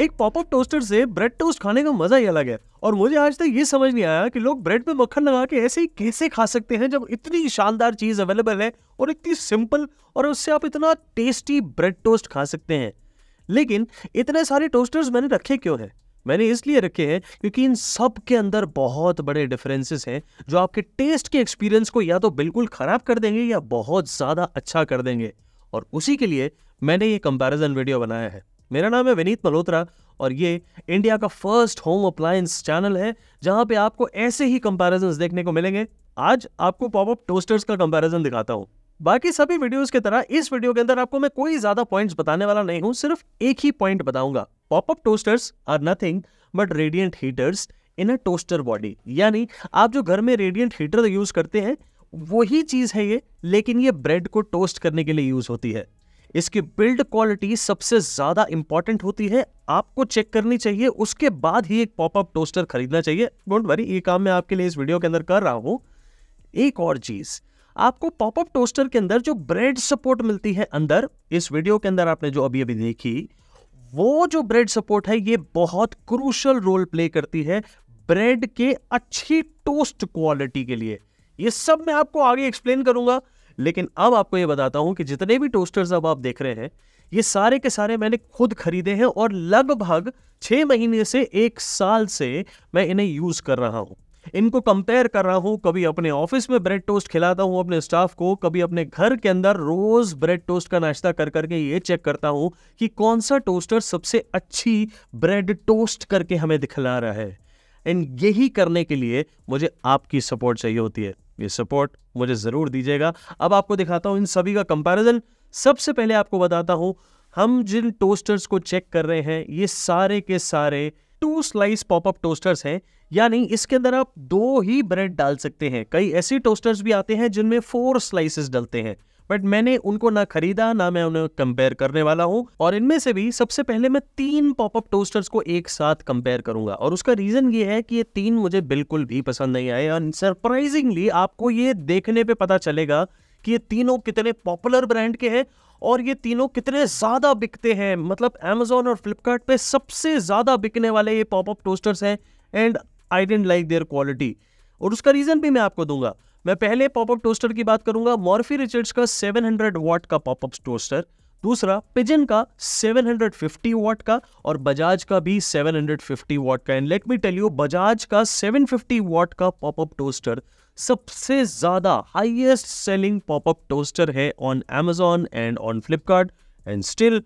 एक popup toaster से bread toast खाने का मजा ही अलग है और मुझे आज तक ये समझ नहीं आया कि लोग ब्रेड पे मक्खन लगा के ऐसे ही कैसे खा सकते हैं जब इतनी शानदार चीज़ अवेलेबल है और इतनी सिंपल और उससे आप इतना टेस्टी ब्रेड टोस्ट खा सकते हैं लेकिन इतने सारे टोस्टर्स मैंने रखे क्यों हैं मैंने इसलिए रखे हैं क्योंकि इन सब के अंदर बहुत बड़े डिफरेंसेस हैं जो आपके टेस्ट के एक्सपीरियंस को या तो बिल्कुल ख़राब कर देंगे या बहुत ज़्यादा अच्छा कर देंगे और उसी के लिए मैंने ये कंपैरिजन वीडियो बनाया है मेरा नाम है विनीत मल्होत्रा और ये इंडिया का फर्स्ट होम अप्लायंस चैनल है जहां पे आपको ऐसे ही कंपेरिजन देखने को मिलेंगे आज आपको पॉपअप टोस्टर्स का कंपैरिजन दिखाता हूँ बाकी सभी वीडियोस की तरह इस वीडियो के अंदर आपको मैं कोई ज्यादा पॉइंट्स बताने वाला नहीं हूँ सिर्फ एक ही पॉइंट बताऊंगा popup toasters are nothing but radiant heaters in a toaster body यानी आप जो घर में रेडियंट हीटर यूज करते हैं वही चीज है ये लेकिन ये ब्रेड को टोस्ट करने के लिए यूज होती है इसकी बिल्ड क्वालिटी सबसे ज़्यादा इंपॉर्टेंट होती है आपको चेक करनी चाहिए उसके बाद ही एक पॉपअप टोस्टर खरीदना चाहिए डोंट वरी ये काम मैं आपके लिए इस वीडियो के अंदर कर रहा हूं एक और चीज़ आपको पॉपअप टोस्टर के अंदर जो ब्रेड सपोर्ट मिलती है अंदर इस वीडियो के अंदर आपने जो अभी अभी देखी वो जो ब्रेड सपोर्ट है ये बहुत क्रूशल रोल प्ले करती है ब्रेड के अच्छी टोस्ट क्वालिटी के लिए ये सब मैं आपको आगे एक्सप्लेन करूंगा लेकिन अब आपको ये बताता हूँ कि जितने भी टोस्टर्स अब आप देख रहे हैं ये सारे के सारे मैंने खुद खरीदे हैं और लगभग छः महीने से एक साल से मैं इन्हें यूज़ कर रहा हूँ इनको कंपेयर कर रहा हूँ कभी अपने ऑफिस में ब्रेड टोस्ट खिलाता हूँ अपने स्टाफ को कभी अपने घर के अंदर रोज़ ब्रेड टोस्ट का नाश्ता कर करके ये चेक करता हूँ कि कौन सा टोस्टर सबसे अच्छी ब्रेड टोस्ट करके हमें दिखला रहा है एंड यही करने के लिए मुझे आपकी सपोर्ट चाहिए होती है ये सपोर्ट मुझे ज़रूर दीजिएगा अब आपको दिखाता हूँ इन सभी का कंपैरिजन सबसे पहले आपको बताता हूँ हम जिन टोस्टर्स को चेक कर रहे हैं ये सारे के सारे टू स्लाइस पॉपअप टोस्टर्स हैं यानी इसके अंदर आप दो ही ब्रेड डाल सकते हैं कई ऐसे टोस्टर्स भी आते हैं जिनमें फोर स्लाइसेस डलते हैं बट मैंने उनको ना खरीदा ना मैं उन्हें कंपेयर करने वाला हूँ और इनमें से भी सबसे पहले मैं तीन पॉपअप टोस्टर्स को एक साथ कंपेयर करूंगा और उसका रीजन ये है कि ये तीन मुझे बिल्कुल भी पसंद नहीं आए और सरप्राइजिंगली आपको ये देखने पर पता चलेगा कि ये तीनों कितने पॉपुलर ब्रांड के हैं और ये तीनों कितने ज़्यादा बिकते हैं मतलब अमेजोन और फ्लिपकार्ट सबसे ज़्यादा बिकने वाले ये पॉपअप टोस्टर्स हैं and I don't like their quality और उसका रीज़न भी मैं आपको दूंगा मैं पहले पॉपअप टोस्टर की बात करूंगा मॉर्फी रिचर्ड्स का 700 वॉट का पॉपअप टोस्टर दूसरा पिजन का 750 वॉट का और बजाज का भी 750 वॉट का and let me tell you Bajaj का 750 वॉट का पॉपअप टोस्टर सबसे ज़्यादा हाईएस्ट सेलिंग पॉपअप टोस्टर है on Amazon and on Flipkart and still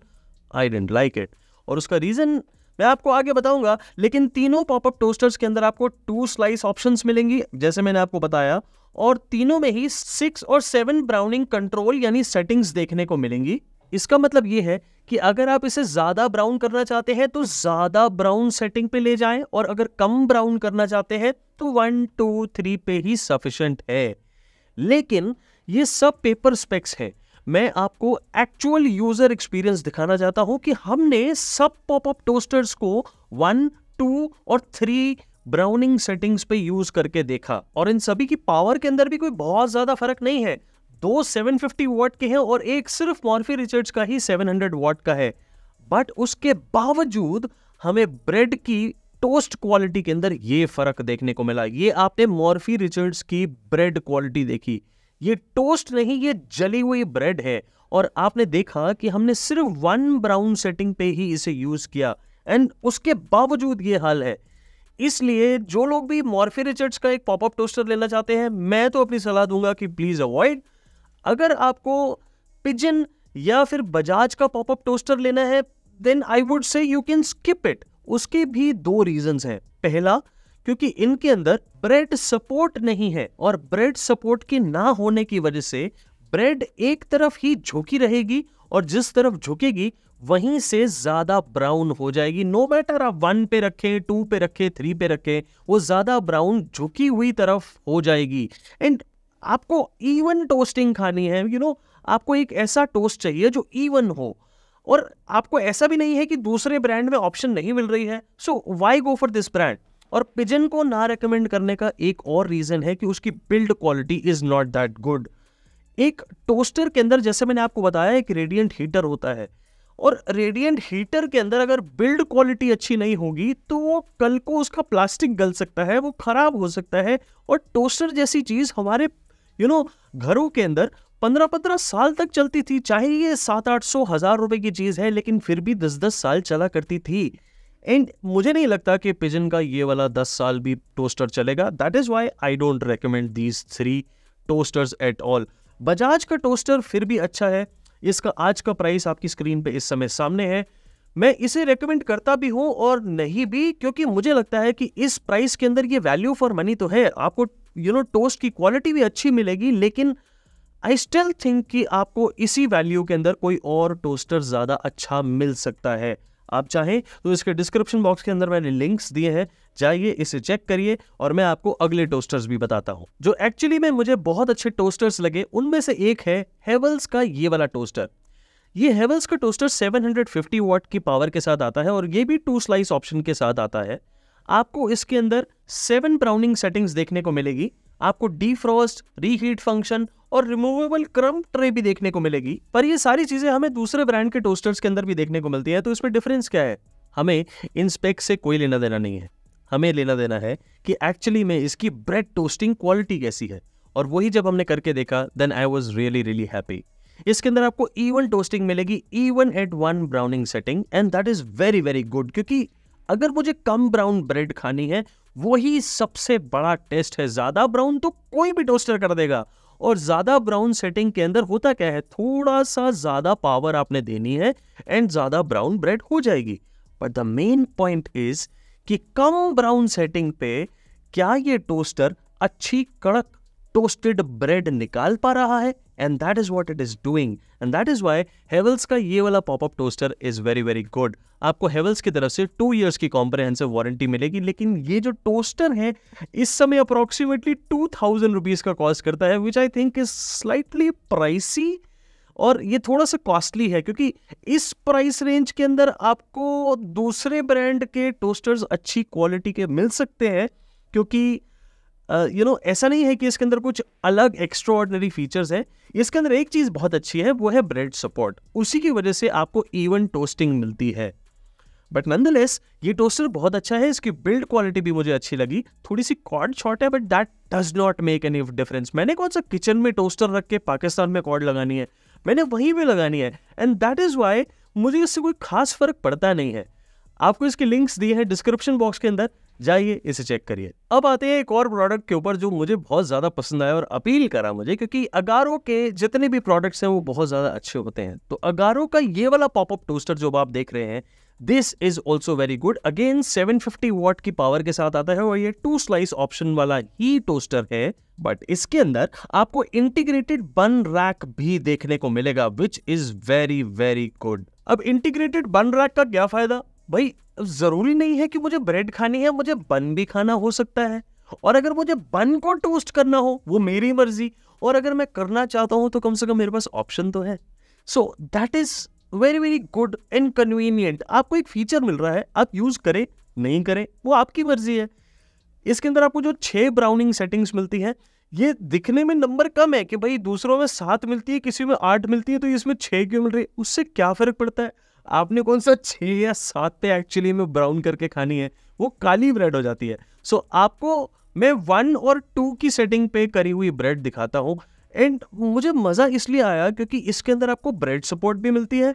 I don't like it और उसका रीज़न मैं आपको आगे बताऊंगा लेकिन तीनों पॉपअप टोस्टर्स के अंदर आपको टू स्लाइस ऑप्शंस मिलेंगी जैसे मैंने आपको बताया और तीनों में ही सिक्स और सेवन ब्राउनिंग कंट्रोल यानी सेटिंग्स देखने को मिलेंगी इसका मतलब ये है कि अगर आप इसे ज़्यादा ब्राउन करना चाहते हैं तो ज़्यादा ब्राउन सेटिंग पे ले जाएं और अगर कम ब्राउन करना चाहते हैं तो वन टू थ्री पे ही सफिशेंट है लेकिन ये सब पेपर स्पेक्स है मैं आपको एक्चुअल यूजर एक्सपीरियंस दिखाना चाहता हूं कि हमने सब पॉपअप टोस्टर्स को वन टू और थ्री ब्राउनिंग सेटिंग्स पे यूज करके देखा और इन सभी की पावर के अंदर भी कोई बहुत ज्यादा फर्क नहीं है दो 750 फिफ्टी वॉट के हैं और एक सिर्फ मॉर्फी रिचर्ड्स का ही 700 हंड्रेड वॉट का है बट उसके बावजूद हमें ब्रेड की टोस्ट क्वालिटी के अंदर ये फर्क देखने को मिला ये आपने मॉर्फी रिचर्ड्स की ब्रेड क्वालिटी देखी ये टोस्ट नहीं ये जली हुई ब्रेड है और आपने देखा कि हमने सिर्फ वन ब्राउन सेटिंग पे ही इसे यूज किया एंड उसके बावजूद ये हाल है इसलिए जो लोग भी मॉर्फे रिचर्ड्स का एक पॉपअप टोस्टर लेना चाहते हैं मैं तो अपनी सलाह दूंगा कि प्लीज़ अवॉइड अगर आपको पिजन या फिर बजाज का पॉपअप टोस्टर लेना है then I would say you can skip it उसके भी दो रीजंस हैं पहला क्योंकि इनके अंदर ब्रेड सपोर्ट नहीं है और ब्रेड सपोर्ट के ना होने की वजह से ब्रेड एक तरफ ही झुकी रहेगी और जिस तरफ झुकेगी वहीं से ज़्यादा ब्राउन हो जाएगी नो मैटर आप वन पे रखें टू पे रखें थ्री पे रखें वो ज़्यादा ब्राउन झुकी हुई तरफ हो जाएगी एंड आपको इवन टोस्टिंग खानी है यू you नो know, आपको एक ऐसा टोस्ट चाहिए जो इवन हो और आपको ऐसा भी नहीं है कि दूसरे ब्रांड में ऑप्शन नहीं मिल रही है so why go for this brand और पिजन को ना रिकमेंड करने का एक और रीज़न है कि उसकी build quality is not that good एक टोस्टर के अंदर जैसे मैंने आपको बताया एक रेडियंट हीटर होता है और रेडिएंट हीटर के अंदर अगर बिल्ड क्वालिटी अच्छी नहीं होगी तो वो कल को उसका प्लास्टिक गल सकता है वो ख़राब हो सकता है और टोस्टर जैसी चीज़ हमारे यू नो घरों के अंदर पंद्रह पंद्रह साल तक चलती थी चाहे ये सात आठ सौ हज़ार रुपये की चीज़ है लेकिन फिर भी दस दस साल चला करती थी एंड मुझे नहीं लगता कि पिजन का ये वाला दस साल भी टोस्टर चलेगा that is why I don't recommend these three toasters at all Bajaj का टोस्टर फिर भी अच्छा है इसका आज का प्राइस आपकी स्क्रीन पे इस समय सामने है मैं इसे रेकमेंड करता भी हूँ और नहीं भी क्योंकि मुझे लगता है कि इस प्राइस के अंदर ये वैल्यू फॉर मनी तो है आपको यू नो टोस्ट की क्वालिटी भी अच्छी मिलेगी लेकिन आई स्टिल थिंक कि आपको इसी वैल्यू के अंदर कोई और टोस्टर ज़्यादा अच्छा मिल सकता है आप चाहें तो इसके डिस्क्रिप्शन बॉक्स के अंदर मैंने लिंक्स दिए हैं जाइए इसे चेक करिए और मैं आपको अगले टोस्टर्स भी बताता हूँ जो एक्चुअली में मुझे बहुत अच्छे टोस्टर्स लगे उनमें से एक है हेवल्स का ये वाला टोस्टर ये हेवल्स का टोस्टर 750 वाट की पावर के साथ आता है और ये भी टू स्लाइस ऑप्शन के साथ आता है आपको इसके अंदर सेवन ब्राउनिंग सेटिंग्स देखने को मिलेगी आपको डीफ्रॉस्ट रीहीट फंक्शन और रिमूवेबल क्रम ट्रे भी देखने को मिलेगी पर ये सारी चीज़ें हमें दूसरे ब्रांड के टोस्टर्स के अंदर भी देखने को मिलती है तो इसमें डिफरेंस क्या है हमें इन स्पेक्स से कोई लेना देना नहीं है हमें लेना देना है कि एक्चुअली में इसकी ब्रेड टोस्टिंग क्वालिटी कैसी है और वही जब हमने करके देखा then I was really really happy इसके अंदर आपको इवन टोस्टिंग मिलेगी even at one browning setting and that is very very good क्योंकि अगर मुझे कम ब्राउन ब्रेड खानी है वही सबसे बड़ा टेस्ट है ज़्यादा ब्राउन तो कोई भी टोस्टर कर देगा और ज़्यादा ब्राउन सेटिंग के अंदर होता क्या है थोड़ा सा ज़्यादा पावर आपने देनी है एंड ज़्यादा ब्राउन ब्रेड हो जाएगी but the main point is कि कम ब्राउन सेटिंग पे क्या ये टोस्टर अच्छी कड़क टोस्टेड ब्रेड निकाल पा रहा है and that is what it is doing and that is why Havells का ये वाला popup toaster is very very good आपको हेवल्स की तरफ से टू ईयर्स की कॉम्प्रहेंसिव वारंटी मिलेगी लेकिन ये जो टोस्टर है इस समय अप्रोक्सीमेटली टू थाउजेंड रुपीज़ का कॉस्ट करता है which I think is slightly pricey और ये थोड़ा सा कॉस्टली है क्योंकि इस प्राइस रेंज के अंदर आपको दूसरे ब्रांड के टोस्टर्स अच्छी क्वालिटी के मिल सकते हैं क्योंकि यू नो ऐसा नहीं है कि इसके अंदर कुछ अलग एक्स्ट्रॉर्डनरी फीचर्स हैं इसके अंदर एक चीज़ बहुत अच्छी है वो है ब्रेड सपोर्ट उसी की वजह से आपको इवन टोस्टिंग मिलती है बट नंद ये टोस्टर बहुत अच्छा है इसकी बिल्ड क्वालिटी भी मुझे अच्छी लगी थोड़ी सी कॉर्ड शॉर्ट है but that does not make any difference मैंने कौन सा किचन में टोस्टर रख के पाकिस्तान में कॉर्ड लगानी है मैंने वहीं पर लगानी है एंड दैट इज़ वाई मुझे इससे कोई खास फर्क पड़ता नहीं है आपको इसकी लिंक्स दी है डिस्क्रिप्शन बॉक्स के अंदर जाइए इसे चेक करिए अब आते हैं एक और प्रोडक्ट के ऊपर जो मुझे बहुत ज़्यादा पसंद आया और अपील करा मुझे क्योंकि अगारो के जितने भी प्रोडक्ट्स हैं वो बहुत ज़्यादा अच्छे होते हैं तो अगारो का ये वाला पॉपअप टोस्टर जो आप देख रहे हैं this is also very good again 750 watt की पावर के साथ आता है और ये टू स्लाइस ऑप्शन वाला ही टोस्टर है बट इसके अंदर आपको इंटीग्रेटेड बन रैक भी देखने को मिलेगा which is very very good अब इंटीग्रेटेड बन रैक का क्या फायदा भाई ज़रूरी नहीं है कि मुझे ब्रेड खानी है मुझे बन भी खाना हो सकता है और अगर मुझे बन को टोस्ट करना हो वो मेरी मर्जी और अगर मैं करना चाहता हूँ तो कम से कम मेरे पास ऑप्शन तो है so that is very very good and convenient आपको एक फीचर मिल रहा है आप यूज़ करें नहीं करें वो आपकी मर्जी है इसके अंदर आपको जो छः ब्राउनिंग सेटिंग्स मिलती हैं ये दिखने में नंबर कम है कि भाई दूसरों में सात मिलती है किसी में आठ मिलती है तो इसमें छः क्यों मिल रही है उससे क्या फ़र्क पड़ता है आपने कौन सा छः या सात पे एक्चुअली में ब्राउन करके खानी है वो काली ब्रेड हो जाती है सो so, आपको मैं वन और टू की सेटिंग पे करी हुई ब्रेड दिखाता हूँ एंड मुझे मज़ा इसलिए आया क्योंकि इसके अंदर आपको ब्रेड सपोर्ट भी मिलती है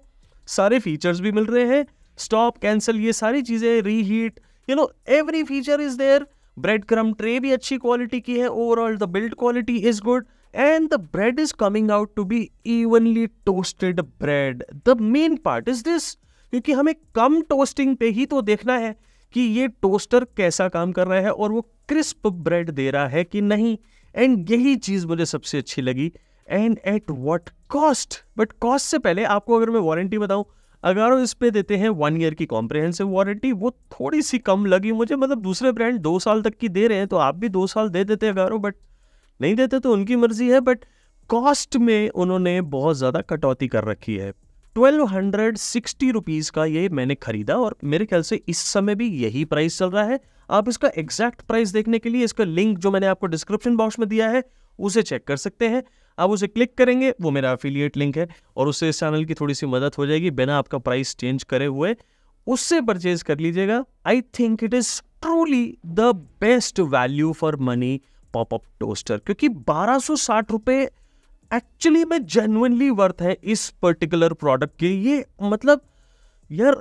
सारे फीचर्स भी मिल रहे हैं स्टॉप कैंसिल ये सारी चीज़ें reheat you know every feature is there bread crumb tray भी अच्छी क्वालिटी की है overall the build quality is good and the bread is coming out to be evenly toasted bread the main part is this क्योंकि हमें कम toasting पे ही तो देखना है कि ये टोस्टर कैसा काम कर रहा है और वो क्रिस्प ब्रेड दे रहा है कि नहीं एंड यही चीज़ मुझे सबसे अच्छी लगी and at what cost but cost से पहले आपको अगर मैं वारंटी बताऊं अगर इस पे देते हैं वन ईयर की कॉम्प्रहेंसिव वारंटी वो थोड़ी सी कम लगी मुझे मतलब दूसरे ब्रांड दो साल तक की दे रहे हैं तो आप भी दो साल दे देते अगर बट नहीं देते तो उनकी मर्जी है बट कॉस्ट में उन्होंने बहुत ज़्यादा कटौती कर रखी है ट्वेल्व हंड्रेड सिक्सटी रुपीज़ का ये मैंने ख़रीदा और मेरे ख्याल से इस समय भी यही प्राइस चल रहा है आप इसका एग्जैक्ट प्राइस देखने के लिए इसका लिंक जो मैंने आपको डिस्क्रिप्शन बॉक्स में दिया है उसे चेक कर सकते हैं आप उसे क्लिक करेंगे वो मेरा अफिलियट लिंक है और उससे इस चैनल की थोड़ी सी मदद हो जाएगी बिना आपका प्राइस चेंज करे हुए उससे परचेज कर लीजिएगा I think it is truly the best value for money popup toaster क्योंकि बारह रुपए साठ एक्चुअली में जेनुअनली वर्थ है इस पर्टिकुलर प्रोडक्ट के ये मतलब यार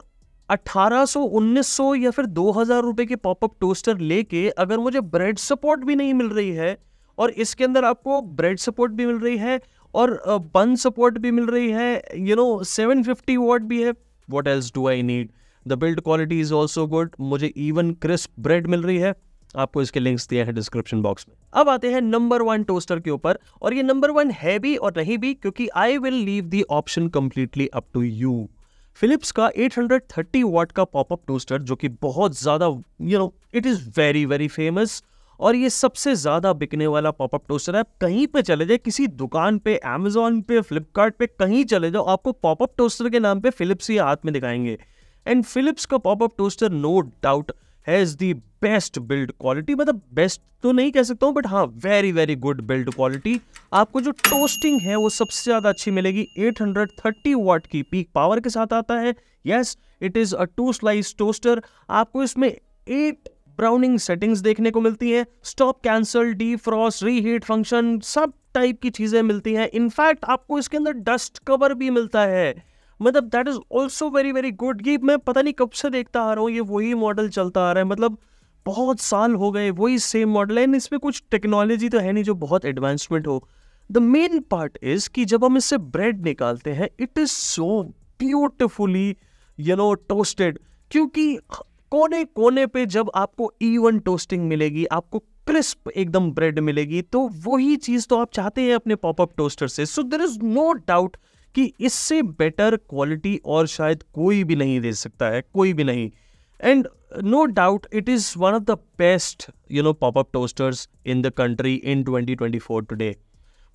1800 1900 या फिर 2000 रुपए के पॉपअप टोस्टर लेके अगर मुझे ब्रेड सपोर्ट भी नहीं मिल रही है और इसके अंदर आपको ब्रेड सपोर्ट भी मिल रही है और बन सपोर्ट भी मिल रही है you know seven fifty watt भी है what else do I need the build quality is also good मुझे इवन क्रिस्प ब्रेड मिल रही है आपको इसके लिंक्स दिए हैं डिस्क्रिप्शन बॉक्स में अब आते हैं नंबर वन टोस्टर के ऊपर और ये नंबर वन है भी और नहीं भी क्योंकि I will leave the option completely up to you Philips का 830 वाट का पॉपअप टोस्टर जो कि बहुत ज़्यादा you know it is very very famous और ये सबसे ज़्यादा बिकने वाला पॉपअप टोस्टर है कहीं पे चले जाए किसी दुकान पे अमेजोन पे फ्लिपकार्ट पे कहीं चले जाओ आपको पॉपअप टोस्टर के नाम पे फिलिप्स ही हाथ में दिखाएंगे एंड फिलिप्स का popup toaster no doubt has the best build quality मतलब बेस्ट तो नहीं कह सकता हूँ बट हाँ very very good build quality आपको जो टोस्टिंग है वो सबसे ज़्यादा अच्छी मिलेगी 830 वाट की पीक पावर के साथ आता है yes it is a two slice toaster आपको इसमें एट ब्राउनिंग सेटिंग्स देखने को मिलती हैं stop cancel defrost reheat function सब टाइप की चीज़ें मिलती हैं इनफैक्ट आपको इसके अंदर डस्ट कवर भी मिलता है मतलब that is also very very good ये मैं पता नहीं कब से देखता आ रहा हूँ ये वही मॉडल चलता आ रहा है मतलब बहुत साल हो गए वही सेम मॉडल है इसमें कुछ टेक्नोलॉजी तो है नहीं जो बहुत एडवांसमेंट हो द मेन पार्ट इज कि जब हम इससे ब्रेड निकालते हैं it is so beautifully you know toasted क्योंकि कोने कोने पे जब आपको इवन टोस्टिंग मिलेगी आपको क्रिस्प एकदम ब्रेड मिलेगी तो वही चीज तो आप चाहते हैं अपने पॉपअप टोस्टर से so there is no doubt कि इससे बेटर क्वालिटी और शायद कोई भी नहीं दे सकता है कोई भी नहीं and no doubt it is one of the best you know popup toasters in the country in 2024 today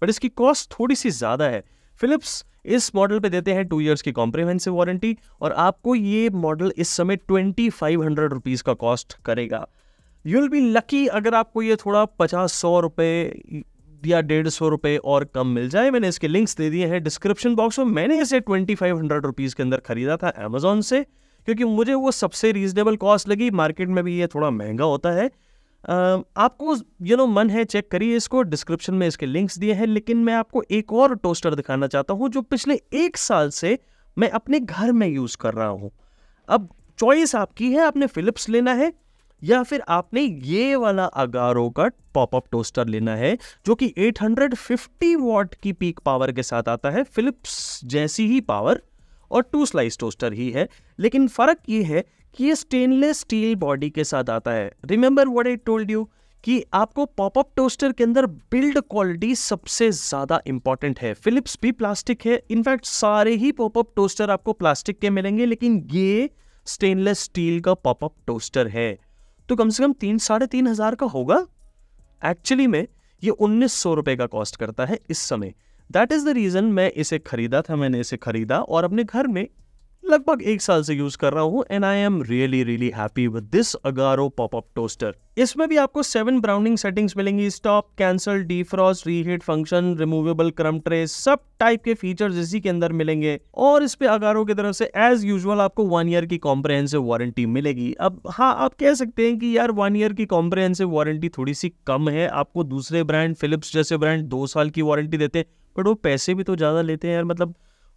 but इसकी कॉस्ट थोड़ी सी ज़्यादा है फिलिप्स इस मॉडल पे देते हैं टू इयर्स की कॉम्प्रीहेंसिव वारंटी और आपको ये मॉडल इस समय ट्वेंटी फाइव हंड्रेड रुपीज़ का कॉस्ट करेगा यू विल बी लकी अगर आपको ये थोड़ा पचास सौ रुपए या डेढ़ सौ रुपए और कम मिल जाए मैंने इसके लिंक्स दे दिए हैं डिस्क्रिप्शन बॉक्स में मैंने इसे ट्वेंटी फाइव हंड्रेड रुपीज़ के अंदर खरीदा था अमेजोन से क्योंकि मुझे वो सबसे रीजनेबल कॉस्ट लगी मार्केट में भी ये थोड़ा महंगा होता है आपको यू नो मन है चेक करिए इसको डिस्क्रिप्शन में इसके लिंक्स दिए हैं लेकिन मैं आपको एक और टोस्टर दिखाना चाहता हूँ जो पिछले एक साल से मैं अपने घर में यूज़ कर रहा हूँ अब चॉइस आपकी है आपने फिलिप्स लेना है या फिर आपने ये वाला अगारो का पॉपअप टोस्टर लेना है जो कि 850 वॉट की पीक पावर के साथ आता है फिलिप्स जैसी ही पावर और टू स्लाइस टोस्टर ही है लेकिन फ़र्क ये है ये स्टेनलेस स्टील बॉडी के साथ आता है remember what I told you कि आपको पॉपअप टोस्टर के अंदर बिल्ड क्वालिटी सबसे ज़्यादा इंपॉर्टेंट है फिलिप्स भी प्लास्टिक है इनफैक्ट सारे ही पॉपअप टोस्टर आपको प्लास्टिक के मिलेंगे लेकिन ये स्टेनलेस स्टील का पॉपअप टोस्टर है तो कम से कम तीन साढ़े तीन हज़ार का होगा एक्चुअली में ये उन्नीस सौ रुपए का कॉस्ट करता है इस समय दैट इज़ द रीज़न मैं इसे ख़रीदा था मैंने इसे ख़रीदा और अपने घर में लगभग एक साल से यूज कर रहा हूँ and I am really really happy with this Agaro popup toaster इसमें भी आपको सेवन ब्राउनिंग सेटिंग्स मिलेंगी stop cancel defrost reheat function removable crumb trays सब टाइप के फीचर्स इसी के अंदर मिलेंगे और इस पे अगारो की तरफ से एज यूजुअल आपको वन ईयर की कॉम्प्रेहेंसिव वारंटी मिलेगी अब हाँ आप कह सकते हैं कि यार वन ईयर की कॉम्प्रेहेंसिव वारंटी थोड़ी सी कम है आपको दूसरे ब्रांड फिलिप्स जैसे ब्रांड दो साल की वारंटी देते हैं बट वो पैसे भी तो ज़्यादा लेते हैं यार मतलब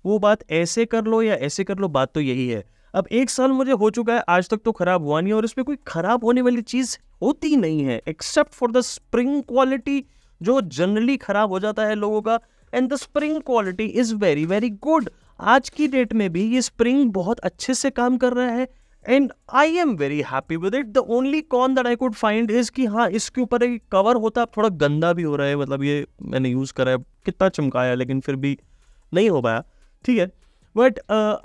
वो बात ऐसे कर लो या ऐसे कर लो बात तो यही है अब एक साल मुझे हो चुका है आज तक तो खराब हुआ नहीं और इसमें कोई खराब होने वाली चीज़ होती नहीं है except for the spring quality जो जनरली खराब हो जाता है लोगों का and the spring quality is very very good आज की डेट में भी ये स्प्रिंग बहुत अच्छे से काम कर रहा है and I am very happy with it the only con that I could find is कि हाँ इसके ऊपर एक कवर होता है थोड़ा गंदा भी हो रहा है मतलब ये मैंने यूज़ करा है कितना चमकाया लेकिन फिर भी नहीं हो पाया ठीक है बट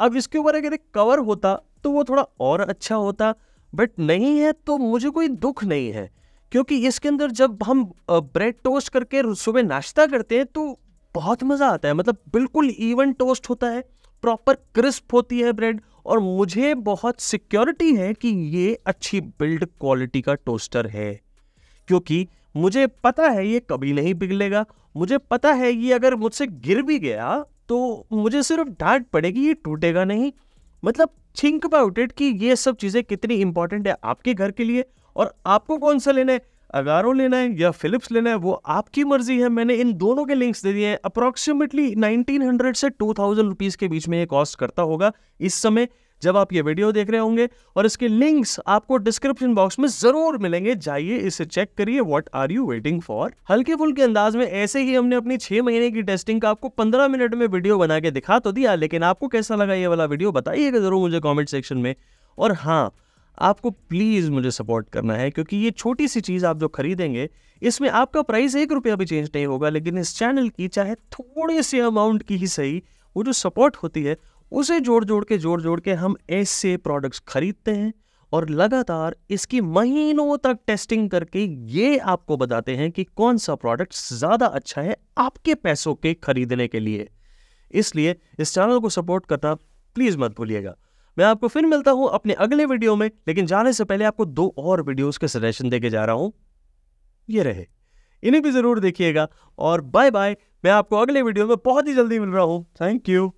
अब इसके ऊपर अगर एक कवर होता तो वो थोड़ा और अच्छा होता बट नहीं है तो मुझे कोई दुख नहीं है क्योंकि इसके अंदर जब हम ब्रेड टोस्ट करके सुबह नाश्ता करते हैं तो बहुत मज़ा आता है मतलब बिल्कुल इवन टोस्ट होता है प्रॉपर क्रिस्प होती है ब्रेड और मुझे बहुत सिक्योरिटी है कि ये अच्छी बिल्ड क्वालिटी का टोस्टर है क्योंकि मुझे पता है ये कभी नहीं पिघलेगा मुझे पता है ये अगर मुझसे गिर भी गया तो मुझे सिर्फ डांट पड़ेगी ये टूटेगा नहीं मतलब थिंक अबाउट इट कि ये सब चीज़ें कितनी इंपॉर्टेंट है आपके घर के लिए और आपको कौन सा लेना है अगारो लेना है या फिलिप्स लेना है वो आपकी मर्जी है मैंने इन दोनों के लिंक्स दे दिए हैं अप्रॉक्सीमेटली 1900 से 2000 रुपीस के बीच में ये कॉस्ट करता होगा इस समय जब आप ये वीडियो देख रहे होंगे और इसके लिंक्स आपको डिस्क्रिप्शन बॉक्स में जरूर मिलेंगे जाइए इसे चेक करिए what are you waiting for हल्के फुल्के अंदाज में ऐसे ही हमने अपनी छह महीने की टेस्टिंग का आपको पंद्रह मिनट में वीडियो बना के दिखा तो दिया लेकिन आपको कैसा लगा ये वाला वीडियो बताइएगा जरूर मुझे कॉमेंट सेक्शन में और हाँ आपको प्लीज़ मुझे सपोर्ट करना है क्योंकि ये छोटी सी चीज़ आप जो खरीदेंगे इसमें आपका प्राइस एक रुपया भी चेंज नहीं होगा लेकिन इस चैनल की चाहे थोड़े से अमाउंट की ही सही वो जो सपोर्ट होती है उसे जोड़ जोड़ के जोड़ जोड़ के हम ऐसे प्रोडक्ट्स खरीदते हैं और लगातार इसकी महीनों तक टेस्टिंग करके ये आपको बताते हैं कि कौन सा प्रोडक्ट ज़्यादा अच्छा है आपके पैसों के खरीदने के लिए इसलिए इस चैनल को सपोर्ट करना प्लीज़ मत भूलिएगा मैं आपको फिर मिलता हूँ अपने अगले वीडियो में लेकिन जाने से पहले आपको दो और वीडियोस के सजेशन देके जा रहा हूँ ये रहे इन्हें भी ज़रूर देखिएगा और बाय बाय मैं आपको अगले वीडियो में बहुत ही जल्दी मिल रहा हूँ थैंक यू